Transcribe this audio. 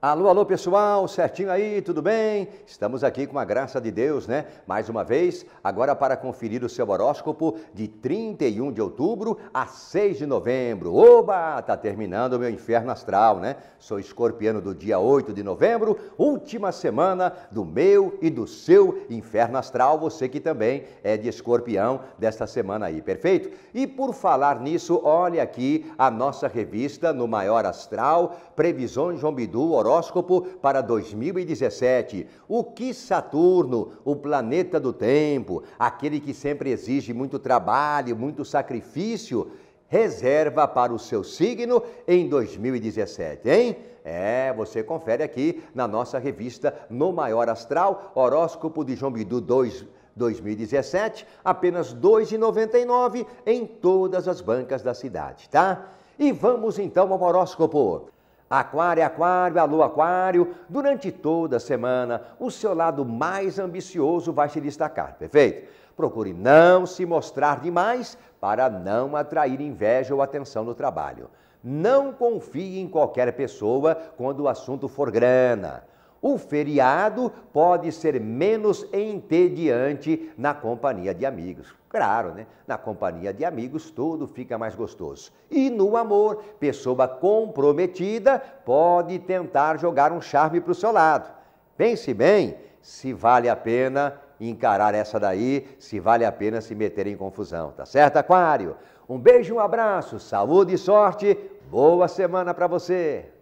Alô, alô pessoal, certinho aí, tudo bem? Estamos aqui com a graça de Deus, né? Mais uma vez, agora para conferir o seu horóscopo de 31 de outubro a 6 de novembro. Oba, tá terminando o meu inferno astral, né? Sou escorpiano do dia 8 de novembro, última semana do meu e do seu inferno astral, você que também é de escorpião desta semana aí, perfeito? E por falar nisso, olha aqui a nossa revista no Maior Astral, Previsões João Bidu, horóscopo para 2017. O que Saturno, o planeta do tempo, aquele que sempre exige muito trabalho, muito sacrifício, reserva para o seu signo em 2017, hein? É, você confere aqui na nossa revista No Maior Astral, Horóscopo de João Bidu 2. 2017, apenas R$ 2,99 em todas as bancas da cidade, tá? E vamos então ao horóscopo. Aquário, aquário, alô aquário, durante toda a semana o seu lado mais ambicioso vai se destacar, perfeito? Procure não se mostrar demais para não atrair inveja ou atenção no trabalho. Não confie em qualquer pessoa quando o assunto for grana. O feriado pode ser menos entediante na companhia de amigos. Claro, né? Na companhia de amigos tudo fica mais gostoso. E no amor, pessoa comprometida pode tentar jogar um charme para o seu lado. Pense bem se vale a pena encarar essa daí, se vale a pena se meter em confusão, tá certo, Aquário? Um beijo, um abraço, saúde e sorte. Boa semana para você!